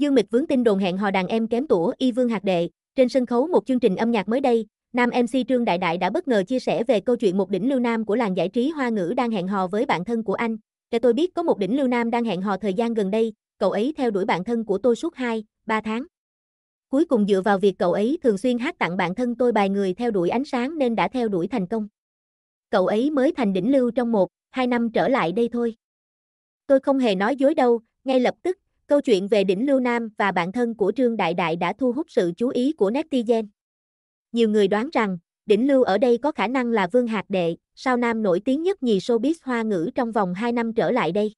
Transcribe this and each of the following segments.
Dương Mịch vướng tin đồn hẹn hò đàn em kém tuổi Y Vương Hạc Đệ, trên sân khấu một chương trình âm nhạc mới đây, nam MC Trương Đại Đại đã bất ngờ chia sẻ về câu chuyện một đỉnh lưu nam của làng giải trí hoa ngữ đang hẹn hò với bạn thân của anh. Cho tôi biết có một đỉnh lưu nam đang hẹn hò thời gian gần đây, cậu ấy theo đuổi bạn thân của tôi suốt 2, 3 tháng. Cuối cùng dựa vào việc cậu ấy thường xuyên hát tặng bạn thân tôi bài người theo đuổi ánh sáng nên đã theo đuổi thành công. Cậu ấy mới thành đỉnh lưu trong một, hai năm trở lại đây thôi. Tôi không hề nói dối đâu, ngay lập tức Câu chuyện về đỉnh Lưu Nam và bạn thân của Trương Đại Đại đã thu hút sự chú ý của netizen. Nhiều người đoán rằng, đỉnh Lưu ở đây có khả năng là Vương Hạc Đệ, sao nam nổi tiếng nhất nhì showbiz hoa ngữ trong vòng 2 năm trở lại đây.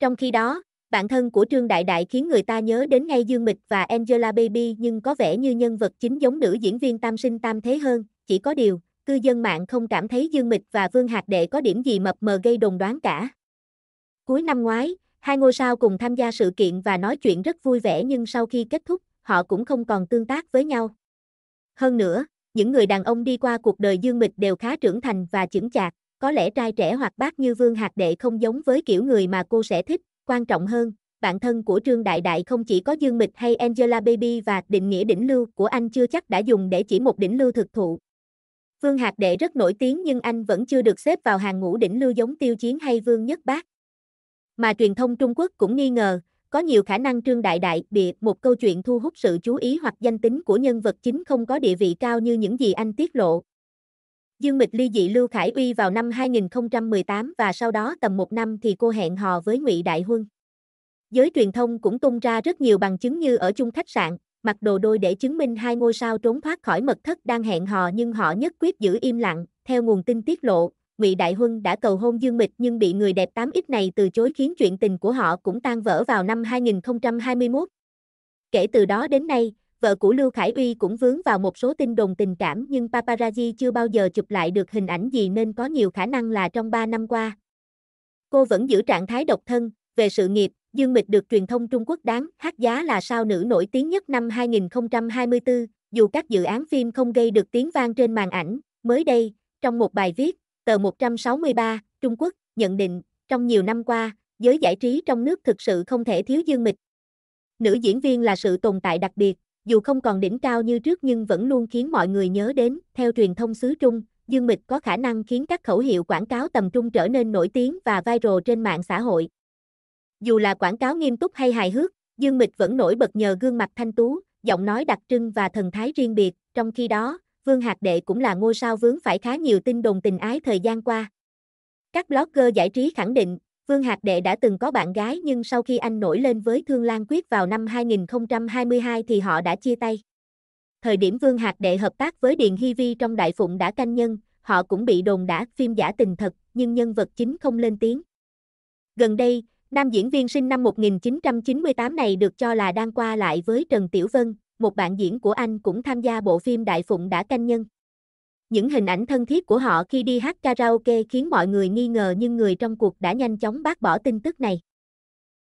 Trong khi đó, bạn thân của Trương Đại Đại khiến người ta nhớ đến ngay Dương Mịch và Angela Baby nhưng có vẻ như nhân vật chính giống nữ diễn viên tam sinh tam thế hơn, chỉ có điều, cư dân mạng không cảm thấy Dương Mịch và Vương Hạc Đệ có điểm gì mập mờ gây đồn đoán cả. Cuối năm ngoái, Hai ngôi sao cùng tham gia sự kiện và nói chuyện rất vui vẻ nhưng sau khi kết thúc, họ cũng không còn tương tác với nhau. Hơn nữa, những người đàn ông đi qua cuộc đời Dương Mịch đều khá trưởng thành và chững chạc, có lẽ trai trẻ hoặc bác như Vương Hạc Đệ không giống với kiểu người mà cô sẽ thích, quan trọng hơn, bạn thân của Trương Đại Đại không chỉ có Dương Mịch hay Angela Baby và định nghĩa đỉnh lưu của anh chưa chắc đã dùng để chỉ một đỉnh lưu thực thụ. Vương Hạc Đệ rất nổi tiếng nhưng anh vẫn chưa được xếp vào hàng ngũ đỉnh lưu giống Tiêu Chiến hay Vương Nhất Bác mà truyền thông Trung Quốc cũng nghi ngờ, có nhiều khả năng Trương Đại Đại bịa một câu chuyện thu hút sự chú ý hoặc danh tính của nhân vật chính không có địa vị cao như những gì anh tiết lộ. Dương Mịch ly dị Lưu Khải Uy vào năm 2018 và sau đó tầm một năm thì cô hẹn hò với Ngụy Đại Huân. Giới truyền thông cũng tung ra rất nhiều bằng chứng như ở chung khách sạn, mặc đồ đôi để chứng minh hai ngôi sao trốn thoát khỏi mật thất đang hẹn hò nhưng họ nhất quyết giữ im lặng. Theo nguồn tin tiết lộ, Ngụy Đại Huân đã cầu hôn Dương Mịch nhưng bị người đẹp 8X này từ chối khiến chuyện tình của họ cũng tan vỡ vào năm 2021. Kể từ đó đến nay, vợ của Lưu Khải Uy cũng vướng vào một số tin đồn tình cảm nhưng paparazzi chưa bao giờ chụp lại được hình ảnh gì nên có nhiều khả năng là trong 3 năm qua. Cô vẫn giữ trạng thái độc thân, về sự nghiệp, Dương Mịch được truyền thông Trung Quốc đáng hát giá là sao nữ nổi tiếng nhất năm 2024, dù các dự án phim không gây được tiếng vang trên màn ảnh. Mới đây, trong một bài viết, Tờ 163, Trung Quốc, nhận định, trong nhiều năm qua, giới giải trí trong nước thực sự không thể thiếu Dương Mịch. Nữ diễn viên là sự tồn tại đặc biệt, dù không còn đỉnh cao như trước nhưng vẫn luôn khiến mọi người nhớ đến, theo truyền thông xứ Trung, Dương Mịch có khả năng khiến các khẩu hiệu quảng cáo tầm trung trở nên nổi tiếng và viral trên mạng xã hội. Dù là quảng cáo nghiêm túc hay hài hước, Dương Mịch vẫn nổi bật nhờ gương mặt thanh tú, giọng nói đặc trưng và thần thái riêng biệt, trong khi đó, Vương Hạc Đệ cũng là ngôi sao vướng phải khá nhiều tin đồn tình ái thời gian qua. Các blogger giải trí khẳng định, Vương Hạc Đệ đã từng có bạn gái nhưng sau khi anh nổi lên với Thương Lan Quyết vào năm 2022 thì họ đã chia tay. Thời điểm Vương Hạc Đệ hợp tác với Điền Hy Vi trong Đại Phụng đã canh nhân, họ cũng bị đồn đã phim giả tình thật, nhưng nhân vật chính không lên tiếng. Gần đây, nam diễn viên sinh năm 1998 này được cho là đang qua lại với Trần Tiểu Vân, một bạn diễn của anh cũng tham gia bộ phim Đại Phụng đã canh nhân. Những hình ảnh thân thiết của họ khi đi hát karaoke khiến mọi người nghi ngờ nhưng người trong cuộc đã nhanh chóng bác bỏ tin tức này.